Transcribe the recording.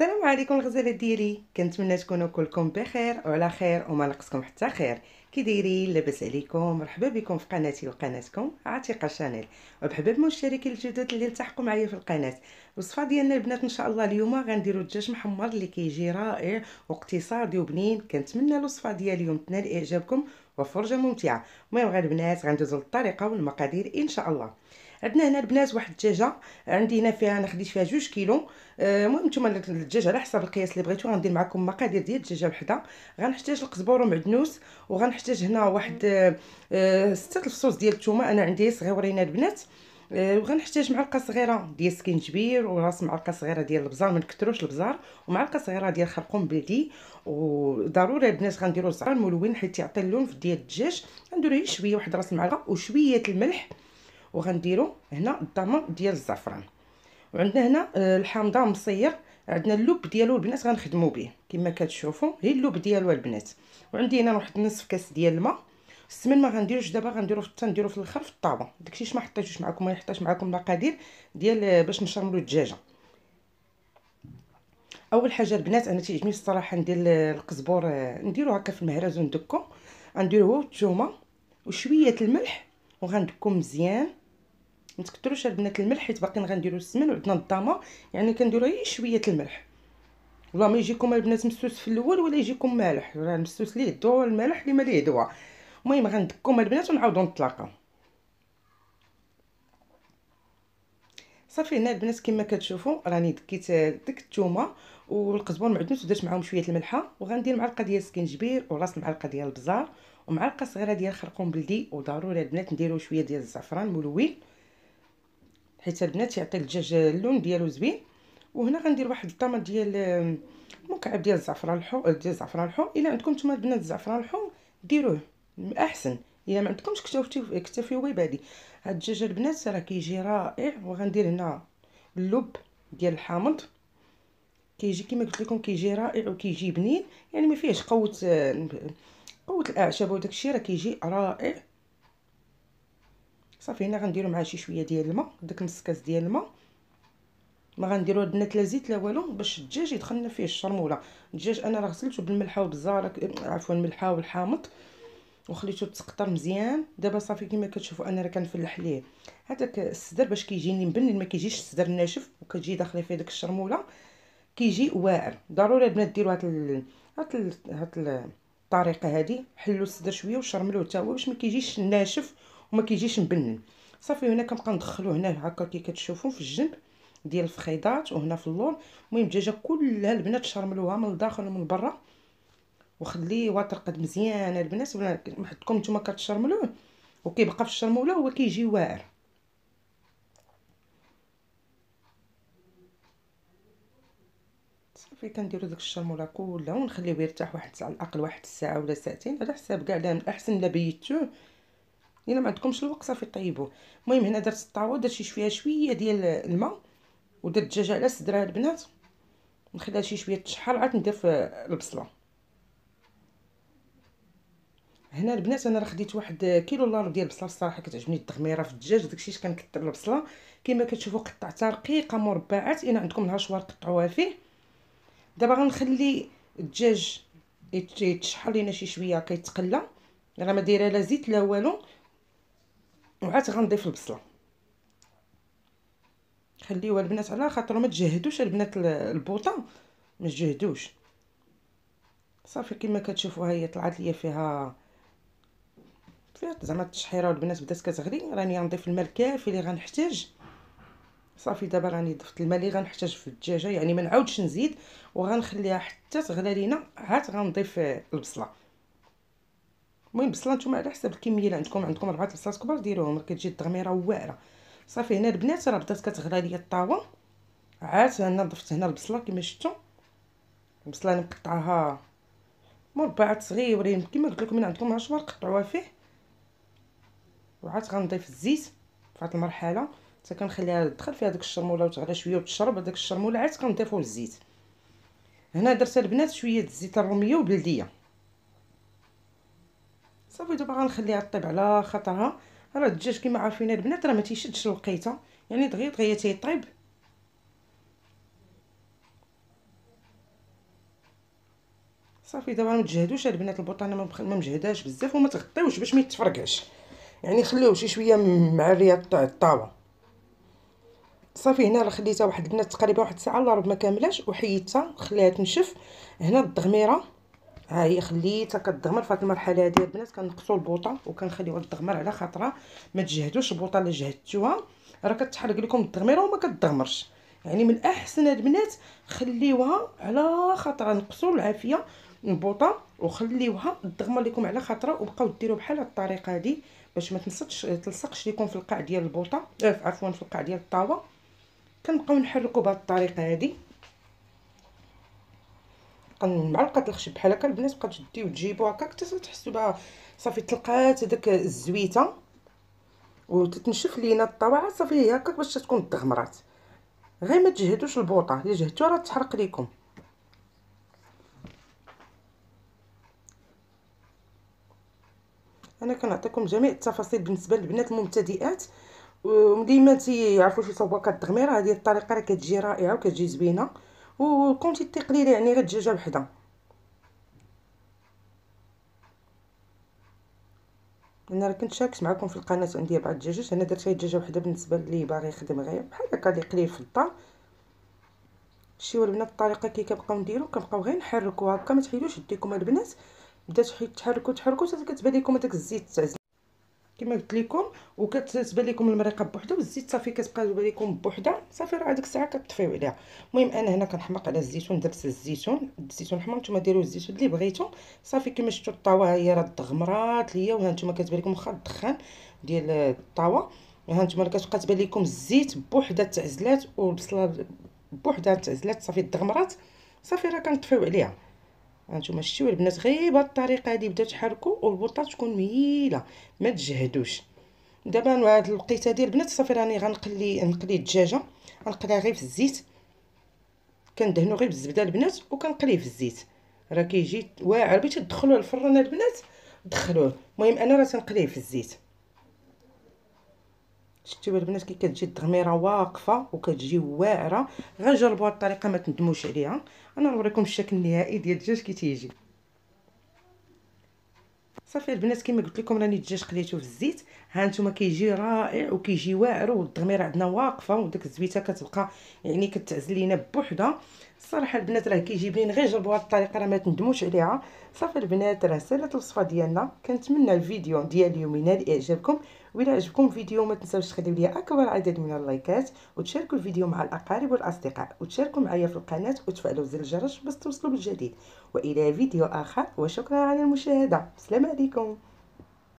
السلام عليكم الغزاله ديالي كنتمنى تكونوا كلكم بخير وعلى خير وما نقصكم حتى خير كي دايرين لاباس عليكم مرحبا بكم في قناتي وقناتكم عتيقه شانيل ومرحبا المشتركين الجدد اللي التحقوا معايا في القناه الوصفه ديالنا البنات ان شاء الله اليوم غنديروا دجاج محمر اللي كيجي رائع واقتصادي وبنين كنتمنى الوصفه ديال اليوم تنال اعجابكم وفرجه ممتعه المهم البنات غندوزوا للطريقه والمقادير ان شاء الله عندنا هنا البنات واحد الدجاجه عندي هنا فيها انا خديت فيها جوج كيلو آه، المهم نتوما الدجاجه على حسب القياس اللي بغيتو غندير معكم مقادير ديال الدجاجه وحده غنحتاج القزبور ومعدنوس وغنحتاج هنا واحد آه، آه، ستة الفصوص ديال الثومه انا عندي صغيورين البنات وغنحتاج معلقه صغيره ديال السكينجبير وراس معلقه صغيره ديال البزار ما نكثروش البزار ومعلقه صغيره ديال خرقوم بلدي وضروري البنات غنديروا الزعفران ملون حيت يعطي اللون في ديال الدجاج غنديروا شويه واحد راس معلقه وشويه الملح وغنديروا هنا الضامه ديال الزعفران وعندنا هنا آه، الحامضه مصير عندنا اللوب ديالو البنات غنخدموا به كما كتشوفوا هي اللوب ديالو البنات وعندي هنا واحد نصف كاس ديال الماء السمن ما غنديروش دابا غنديرو في تنديرو في الاخر في الطابه داكشي اش ما حطيتوش معكم ما يحتاج معكم مقادير ديال آه، باش نشرملو الدجاجه اول حاجه البنات انا تيعجبني الصراحه ندير القزبور آه، نديرو هكا في المهرز وندكو غنديرو هو الثومه وشويه الملح وغندكو مزيان متكثروش البنات الملح حيت باقيين غنديروا السمن وعندنا الضامه يعني كنديروا غير شويه الملح والله ما يجيكم البنات مسوس في الاول ولا يجيكم مالح راه المسوس ليه الدواء المالح اللي ما ليه دواء المهم غندكم البنات ونعاودو نطلقاو صافي هنا البنات كما كتشوفوا راني دكيت ديك الثومه والقزبر معدنوس ودرت معاهم شويه الملحه وغندير معلقه ديال السكنجبير وراس معلقه ديال البزار ومعلقه صغيره ديال خرقوم بلدي وضروري البنات نديروا شويه ديال الزعفران ملون حيت البنات يعطي الدجاج اللون ديالو زوين وهنا غندير واحد الطامه ديال آه، مكعب ديال الزعفران الحو ديال الزعفران الحو الا عندكم نتوما البنات الزعفران الحو ديروه احسن الا ما عندكمش كتوفيو كتفيو ببادي هاد الدجاج البنات راه كيجي رائع وغندير هنا اللب ديال الحامض كيجي كما قلت لكم كيجي رائع وكيجي بنين يعني ما فيهش قوه آه، قوه الاعشاب وداكشي راه كيجي رائع صافي هنا غنديرو معاه شي شويه ديال الماء داك نص كاس ديال الماء ما غنديرو البنات لا زيت لا والو باش الدجاج يدخلنا فيه الشرموله الدجاج انا راه غسلته بالملحه وبالزهره عفوا الملحه والحامض وخليته تسقطر مزيان دابا صافي كما كتشوفوا انا راه كنفلح ليه هذاك الصدر باش كيجيني مبنن ما كيجيش الصدر ناشف وكتجي داخله فيه داك الشرموله كيجي واعر ضروري البنات ديروا هاد ال... هاد ال... هاد الطريقه هذه حلوا الصدر شويه وشرملوه حتى هو باش ما كيجيش ناشف وما كيجيش مبنن صافي هنا كنبقى ندخلو هنا هكا كي كتشوفو في الجنب ديال الفخيضات وهنا في اللون المهم الدجاجه كلها البنات شرملوها من الداخل ومن برا وخليوها قد مزيانه البنات ولا حدكم نتوما كتشرملوه وكيبقى في الشرموله هو كيجي واعر صافي كنديروا داك الشرموله كلها ونخليوه يرتاح واحد على الاقل واحد الساعه ولا ساعتين على حساب كاع من الاحسن لا بيتوه الا ما عندكمش الوقت صافي طيبوه المهم هنا درت الطاوه درت فيها شويه ديال الماء ودرت الدجاج على صدرها البنات نخليها شي شويه تشحر عاد ندير في البصله هنا البنات انا راه خديت واحد كيلو لارب ديال البصله الصراحه كتعجبني التغميره في الدجاج داكشي اش كنكثر البصله كما كتشوفوا قطعتها رقيقه مربعات الا عندكم الهشوار قطعوها فيه دابا غنخلي الدجاج يتشحر لينا شي شويه كيتقلى راه ما دايره لا زيت لا والو وعاد غنضيف البصله خليوها البنات على خاطر ما تجهدوش البنات البوطه ما تجهدوش صافي كما كتشوفوا هي طلعت ليا فيها فيها زعما التشحيره والبنات بدات كتغلي راني غنضيف الماء الكافي اللي غنحتاج صافي دابا راني ضفت الماء اللي غنحتاج في الدجاجه يعني ما نعاودش نزيد وغنخليها حتى تغلى لينا عاد غنضيف البصله المهم بصلا نتوما على حسب الكميه اللي عندكم عندكم ربعه بصلات كبار ديروهم كتجي الدغميره واعره صافي هنا البنات راه بدات كتغلى ليا الطاوه عاد انا ضفت هنا البصله كما شفتوا البصله انا مقطعاها مربعات صغيورين كما قلت لكم من عندكم مشوار قطعوها فيه وعاد غنضيف الزيت في هاد المرحله حتى كنخليها تدخل فيها ديك الشرموله وتغلى شويه وتشرب هذاك الشرموله عاد كنضيفو الزيت هنا درت البنات شويه الزيت الروميه والبلديه صافي دابا غنخليها طيب على خاطرها راه الدجاج كما عارفين البنات راه ما تيشدش الوقيته يعني دغيا دغيا تيطيب صافي دابا ما تجهدوش البنات البطانه ما مجهداش بزاف وما تغطيوش باش ما يتفرقعش يعني خليوه شي شويه معريه الطاوه صافي هنا راه خليتها واحد البنات تقريبا واحد الساعه الا ربما كاملاش وحيدتها خليها تنشف هنا الضغميره ها هي خليتها كتغمر فهاد المرحله هادي البنات كنقصوا البوطه وكنخليوها تغمر على خاطرها ما تجهدوش البوطه اللي جهدتوها راه كتحرق لكم التغميره وما كتغمرش يعني من الاحسن البنات خليوها على خاطرها نقصوا العافيه البوطه وخليوها تغمر لكم على خاطرها وبقاو ديروا بحال هاد الطريقه هادي باش ما تنصتش تلصقش لكم في القاع ديال البوطه آه، عفوا في القاع ديال الطاوه كنبقاو نحركوا بهاد الطريقه هذه معلقه الخشب بحال هكا البنات بقاو تديو تجيبو هكا حتى تحسوا بها صافي تلقات هذاك الزويته وتتنشف لينا الطاوعه صافي هكا باش تكون تغمرات غير ما تجهدوش البوطه الا جهدتو راه تحرق ليكم انا كنعطيكم جميع التفاصيل بالنسبه للبنات المبتدئات وملي ما تيعرفوش يصوبوا كتغميره هذه الطريقه راه كتجي رائعه وكتجي زوينه وكونتي قليله يعني غير دجاجه وحده انا راه كنت شاركت معكم في القناه عندي بعض الدجاجات انا درت دجاجه وحده بالنسبه اللي باغي يخدم غير بحال هكا اللي قليل في الدار شي البنات الطريقه كي كنبقاو نديرو كنبقاو غير نحركو هكا ما تحيدوش يديكم البنات بدات تحركو تحركو حتى كتبان لكم داك الزيت كما قلت لكم وكتبان لكم المريقه بوحدها والزيت صافي كتبقى تبان لكم بوحدها صافي راه ديك الساعه كتطفيو عليها المهم انا هنا كنحماق على الزيتون درت الزيتون الزيتون الحمر نتوما ديروا الزيتون اللي بغيتو صافي كما شفتوا الطاوه هي راه تغمرات ليا وها نتوما كتبان لكم واخا الدخان ديال الطاوه ها نتوما كتبقى تبان لكم الزيت بوحدها تعزلات والبصله بوحدها تعزلات صافي تغمرات صافي راه كنطفيو عليها هانتوما شتيو البنات غير بهاد الطريقه هادي بدا تحركوا والبورطه تكون مهيله ما تجهدوش دابا هاد الوقيته ديال البنات صافي راني غنقلي نقلي الدجاجه غنقليها غير في الزيت كندهنو غير بالزبده البنات وكنقليه في الزيت راه كيجي واعر بغيتي تدخلوه الفران البنات دخلوه المهم انا راه تنقليه في الزيت شفتوا البنات كي كتجي الدغميره واقفه وكتجي واعره غنجربوها هاد الطريقه ما تندموش عليها انا نوريكم الشكل النهائي ديال الدجاج كي تيجي صافي البنات كما قلت لكم راني الدجاج قليته في الزيت ها نتوما كيجي رائع وكيجي واعر والدغميره عندنا واقفه وديك الزبيته كتبقى يعني كتعزل لينا بوحدها الصراحه البنات راه كيجي بنين غير جربوا هاد الطريقه راه ما تندموش عليها صافي البنات راه سالات الوصفه ديالنا كنتمنى الفيديو ديال اليوم ينال اعجابكم وإلا عجبكم الفيديو ما تنساوش تخليو لي اكبر عدد من اللايكات وتشاركوا الفيديو مع الاقارب والاصدقاء وتشاركوا معايا في القناه وتفعلوا زر الجرس باش توصلوا بالجديد والى فيديو اخر وشكرا على المشاهده السلام عليكم